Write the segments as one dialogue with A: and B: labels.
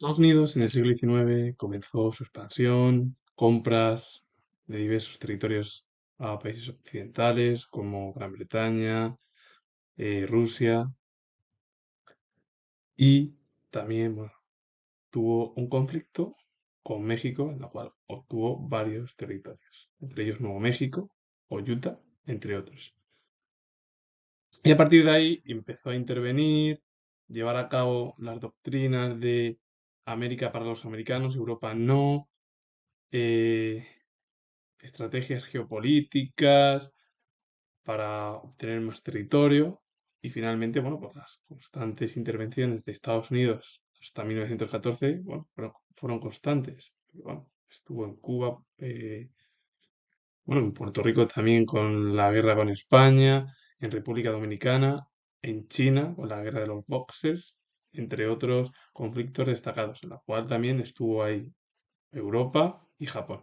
A: Estados Unidos en el siglo XIX comenzó su expansión, compras de diversos territorios a países occidentales como Gran Bretaña, eh, Rusia y también tuvo un conflicto con México en la cual obtuvo varios territorios, entre ellos Nuevo México o Utah, entre otros. Y a partir de ahí empezó a intervenir, llevar a cabo las doctrinas de América para los americanos, Europa no, eh, estrategias geopolíticas para obtener más territorio y finalmente, bueno, por pues las constantes intervenciones de Estados Unidos hasta 1914, bueno, fueron, constantes. estuvo en Cuba, eh, bueno, en Puerto Rico también con la guerra con España, en República Dominicana, en China con la guerra de los boxers, entre otros conflictos destacados, en la cual también estuvo ahí Europa y Japón.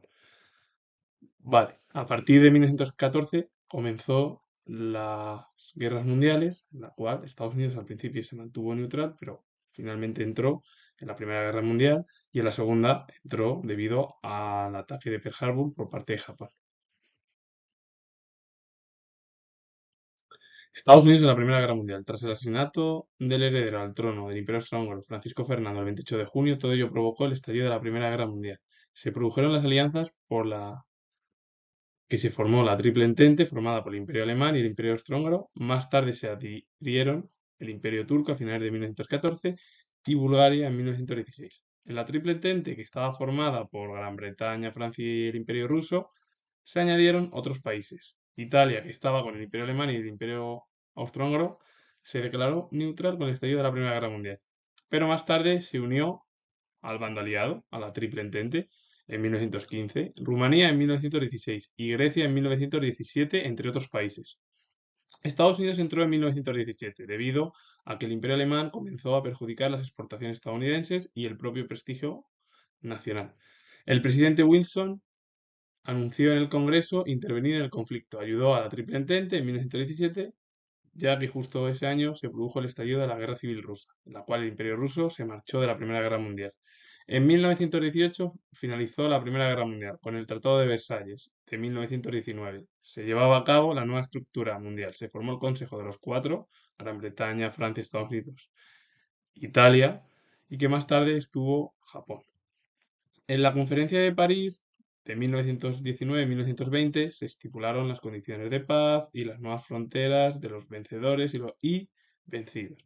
A: Vale, a partir de 1914 comenzó las guerras mundiales, en la cual Estados Unidos al principio se mantuvo neutral, pero finalmente entró en la Primera Guerra Mundial y en la Segunda entró debido al ataque de Pearl Harbor por parte de Japón. Estados Unidos en la Primera Guerra Mundial. Tras el asesinato del heredero al trono del Imperio Austrohúngaro, Francisco Fernando, el 28 de junio, todo ello provocó el estallido de la Primera Guerra Mundial. Se produjeron las alianzas por la que se formó la Triple Entente, formada por el Imperio Alemán y el Imperio Austrohúngaro. Más tarde se adhirieron el Imperio Turco a finales de 1914 y Bulgaria en 1916. En la Triple Entente, que estaba formada por Gran Bretaña, Francia y el Imperio Ruso, se añadieron otros países, Italia, que estaba con el Imperio Alemán y el Imperio Austrohúngaro, se declaró neutral con el estallido de la Primera Guerra Mundial. Pero más tarde se unió al bando aliado, a la Triple Entente, en 1915, Rumanía en 1916 y Grecia en 1917, entre otros países. Estados Unidos entró en 1917 debido a que el imperio alemán comenzó a perjudicar las exportaciones estadounidenses y el propio prestigio nacional. El presidente Wilson Anunció en el Congreso intervenir en el conflicto. Ayudó a la Triple Entente en 1917, ya que justo ese año se produjo el estallido de la Guerra Civil Rusa, en la cual el Imperio Ruso se marchó de la Primera Guerra Mundial. En 1918 finalizó la Primera Guerra Mundial con el Tratado de Versalles de 1919. Se llevaba a cabo la nueva estructura mundial. Se formó el Consejo de los Cuatro, Gran Bretaña, Francia, Estados Unidos, Italia, y que más tarde estuvo Japón. En la conferencia de París de 1919 1920 se estipularon las condiciones de paz y las nuevas fronteras de los vencedores y, vencidos.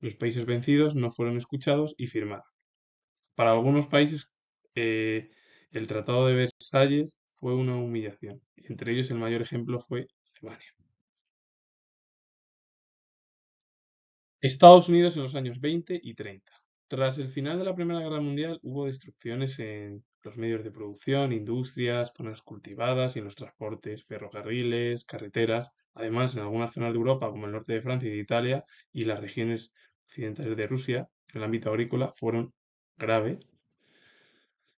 A: Los países vencidos no fueron escuchados y firmaron. Para algunos países, eh, el Tratado de Versalles fue una humillación. Entre ellos, el mayor ejemplo fue Alemania. Estados Unidos en los años 20 y 30. Tras el final de la Primera Guerra Mundial hubo destrucciones en los medios de producción, industrias, zonas cultivadas y en los transportes, ferrocarriles, carreteras. Además, en algunas zonas de Europa, como el norte de Francia y de Italia, y las regiones occidentales de Rusia, en el ámbito agrícola, fueron graves.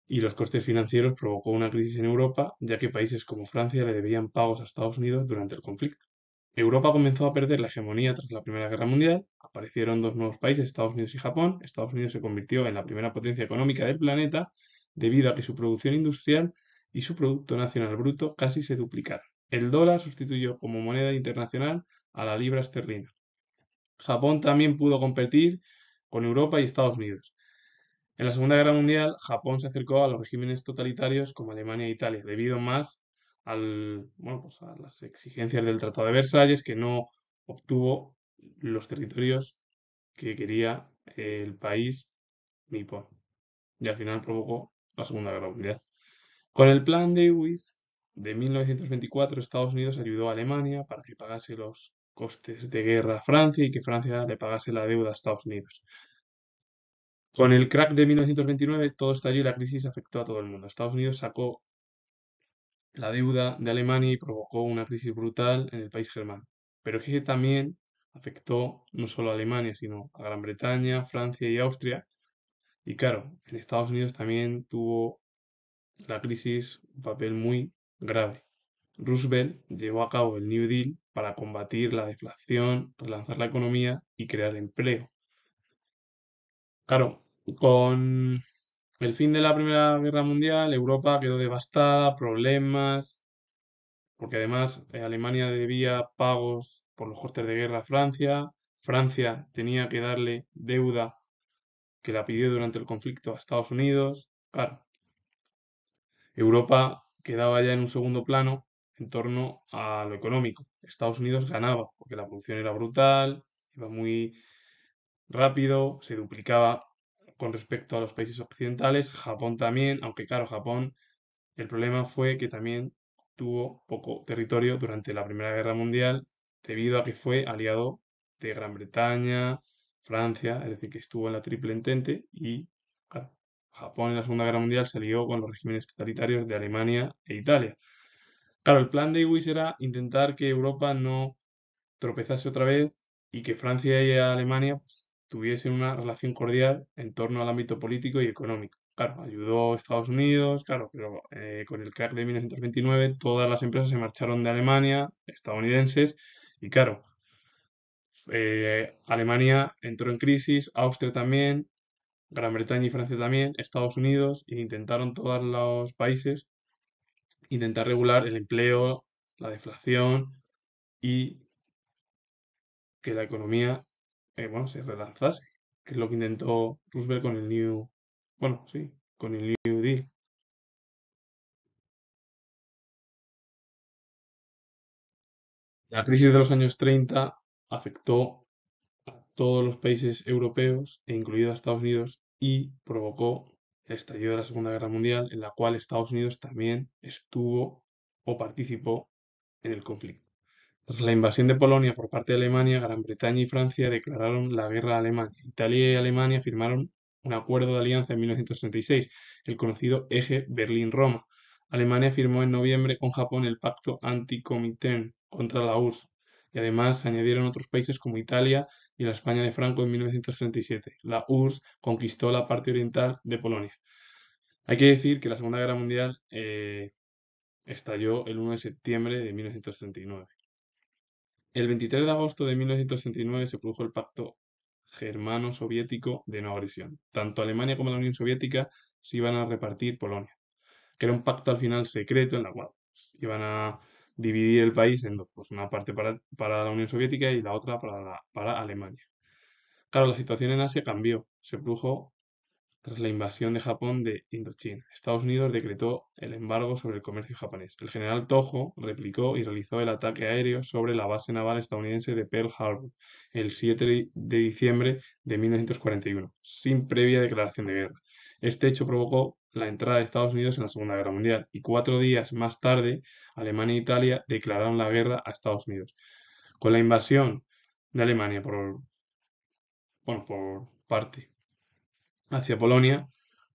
A: Y los costes financieros provocó una crisis en Europa, ya que países como Francia le debían pagos a Estados Unidos durante el conflicto. Europa comenzó a perder la hegemonía tras la Primera Guerra Mundial, aparecieron dos nuevos países, Estados Unidos y Japón. Estados Unidos se convirtió en la primera potencia económica del planeta debido a que su producción industrial y su Producto Nacional Bruto casi se duplicaron. El dólar sustituyó como moneda internacional a la libra esterlina. Japón también pudo competir con Europa y Estados Unidos. En la Segunda Guerra Mundial, Japón se acercó a los regímenes totalitarios como Alemania e Italia, debido más al, bueno, pues a las exigencias del Tratado de Versalles, que no obtuvo los territorios que quería el país nipón. Y al final provocó la Segunda Guerra Mundial. Con el plan de UIS de 1924, Estados Unidos ayudó a Alemania para que pagase los costes de guerra a Francia y que Francia le pagase la deuda a Estados Unidos. Con el crack de 1929 todo estalló y la crisis afectó a todo el mundo. Estados Unidos sacó la deuda de Alemania provocó una crisis brutal en el país germano. Pero que también afectó no solo a Alemania, sino a Gran Bretaña, Francia y Austria. Y claro, en Estados Unidos también tuvo la crisis un papel muy grave. Roosevelt llevó a cabo el New Deal para combatir la deflación, relanzar la economía y crear empleo. Claro, con el fin de la Primera Guerra Mundial, Europa quedó devastada, problemas, porque además eh, Alemania debía pagos por los cortes de guerra a Francia, Francia tenía que darle deuda que la pidió durante el conflicto a Estados Unidos, claro. Europa quedaba ya en un segundo plano en torno a lo económico. Estados Unidos ganaba porque la producción era brutal, iba muy rápido, se duplicaba con respecto a los países occidentales, Japón también, aunque claro, Japón, el problema fue que también tuvo poco territorio durante la Primera Guerra Mundial debido a que fue aliado de Gran Bretaña, Francia, es decir, que estuvo en la Triple Entente y Japón en la Segunda Guerra Mundial se alió con los regímenes totalitarios de Alemania e Italia. Claro, el plan de Iwis era intentar que Europa no tropezase otra vez y que Francia y Alemania pues, tuviesen una relación cordial en torno al ámbito político y económico. Claro, ayudó Estados Unidos, claro, pero eh, con el crack de 1929 todas las empresas se marcharon de Alemania, estadounidenses, y claro, eh, Alemania entró en crisis, Austria también, Gran Bretaña y Francia también, Estados Unidos, e intentaron todos los países intentar regular el empleo, la deflación y que la economía eh, bueno, se relanzase, que es lo que intentó Roosevelt con el New, bueno, sí, con el New Deal. La crisis de los años 30 afectó a todos los países europeos, e incluido a Estados Unidos, y provocó el estallido de la Segunda Guerra Mundial, en la cual Estados Unidos también estuvo o participó en el conflicto. Tras la invasión de Polonia por parte de Alemania, Gran Bretaña y Francia declararon la guerra a Alemania. Italia y Alemania firmaron un acuerdo de alianza en 1936, el conocido Eje Berlín-Roma. Alemania firmó en noviembre con Japón el Pacto Anticomitén contra la URSS, y además se añadieron otros países como Italia y la España de Franco en 1937. La URSS conquistó la parte oriental de Polonia. Hay que decir que la Segunda Guerra Mundial eh, estalló el 1 de septiembre de 1939. El 23 de agosto de 1969 se produjo el Pacto Germano-Soviético de No Agresión. Tanto Alemania como la Unión Soviética se iban a repartir Polonia, que era un pacto al final secreto en la cual iban a dividir el país en dos, pues una parte para, la Unión Soviética y la otra para, para Alemania. Claro, la situación en Asia cambió, se produjo tras la invasión de Japón de Indochina. Estados Unidos decretó el embargo sobre el comercio japonés. El general Toho replicó y realizó el ataque aéreo sobre la base naval estadounidense de Pearl Harbor el 7 de diciembre de 1941, sin previa declaración de guerra. Este hecho provocó la entrada de Estados Unidos en la Segunda Guerra Mundial y cuatro días más tarde Alemania e Italia declararon la guerra a Estados Unidos. Con la invasión de Alemania por, bueno, por parte hacia Polonia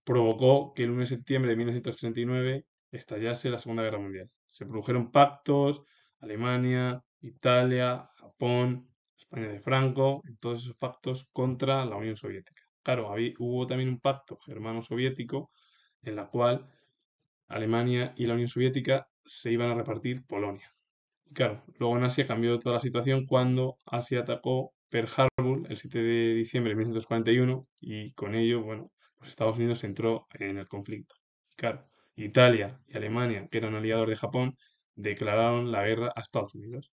A: provocó que el 1 de septiembre de 1939 estallase la Segunda Guerra Mundial. Se produjeron pactos, Alemania, Italia, Japón, España de Franco, todos esos pactos contra la Unión Soviética. Claro, hubo también un pacto germano-soviético en la cual Alemania y la Unión Soviética se iban a repartir Polonia. Y claro, luego en Asia cambió toda la situación cuando Asia atacó Pearl el 7 de diciembre de 1941 y con ello, bueno, los pues Estados Unidos entró en el conflicto. Claro, Italia y Alemania, que eran aliados de Japón, declararon la guerra a Estados Unidos.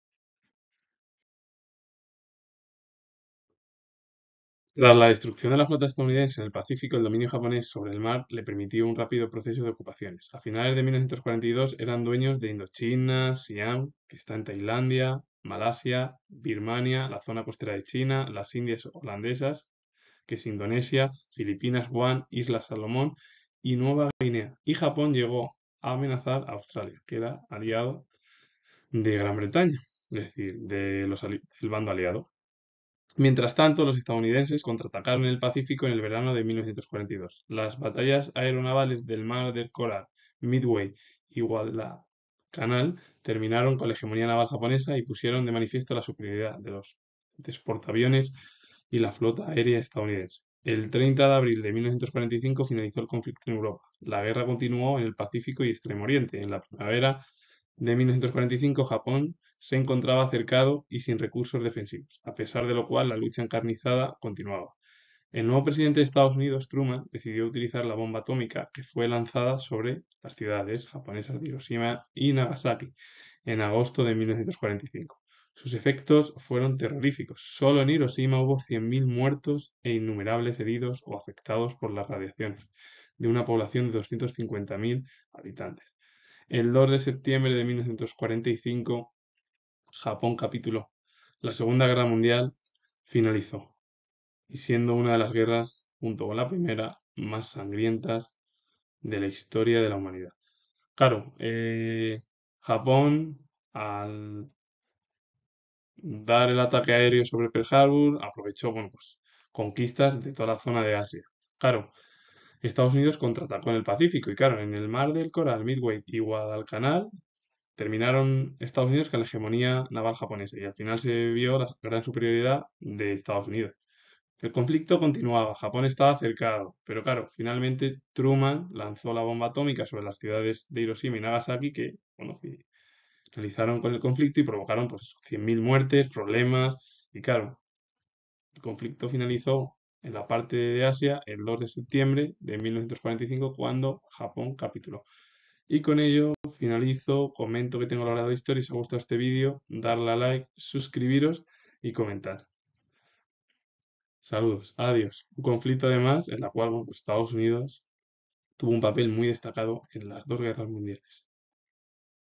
A: Tras la destrucción de la flota estadounidense en el Pacífico, el dominio japonés sobre el mar le permitió un rápido proceso de ocupaciones. A finales de 1942 eran dueños de Indochina, Siam, que está en Tailandia, Malasia, Birmania, la zona costera de China, las Indias holandesas, que es Indonesia, Filipinas, Guam, Islas Salomón y Nueva Guinea. Y Japón llegó a amenazar a Australia, que era aliado de Gran Bretaña, es decir, de del bando aliado. Mientras tanto, los estadounidenses contraatacaron el Pacífico en el verano de 1942. Las batallas aeronavales del Mar del Coral, Midway y Guadalajara canal terminaron con la hegemonía naval japonesa y pusieron de manifiesto la superioridad de los portaaviones y la flota aérea estadounidense. El 30 de abril de 1945 finalizó el conflicto en Europa. La guerra continuó en el Pacífico y Extremo Oriente. En la primavera de 1945 Japón se encontraba cercado y sin recursos defensivos, a pesar de lo cual la lucha encarnizada continuaba. El nuevo presidente de Estados Unidos, Truman, decidió utilizar la bomba atómica que fue lanzada sobre las ciudades japonesas de Hiroshima y Nagasaki en agosto de 1945. Sus efectos fueron terroríficos. Solo en Hiroshima hubo 100.000 muertos e innumerables heridos o afectados por las radiaciones, de una población de 250.000 habitantes. El 2 de septiembre de 1945, Japón capituló. La Segunda Guerra Mundial finalizó y siendo una de las guerras, junto con la primera, más sangrientas de la historia de la humanidad. Claro, eh, Japón, al dar el ataque aéreo sobre Pearl Harbor, aprovechó bueno, pues, conquistas de toda la zona de Asia. Claro, Estados Unidos contraatacó en el Pacífico y claro, en el Mar del Coral, Midway y Guadalcanal terminaron Estados Unidos con la hegemonía naval japonesa y al final se vio la gran superioridad de Estados Unidos. El conflicto continuaba, Japón estaba cercado, pero claro, finalmente Truman lanzó la bomba atómica sobre las ciudades de Hiroshima y Nagasaki que, bueno, realizaron con el conflicto y provocaron pues 100.000 muertes, problemas y claro, el conflicto finalizó en la parte de Asia el 2 de septiembre de 1945 cuando Japón capituló. Y con ello finalizo, comento que tengo la hora de historia si os ha gustado este vídeo, darle a like, suscribiros y comentar. Saludos, adiós. Un conflicto además en la cual pues, Estados Unidos tuvo un papel muy destacado en las dos guerras mundiales.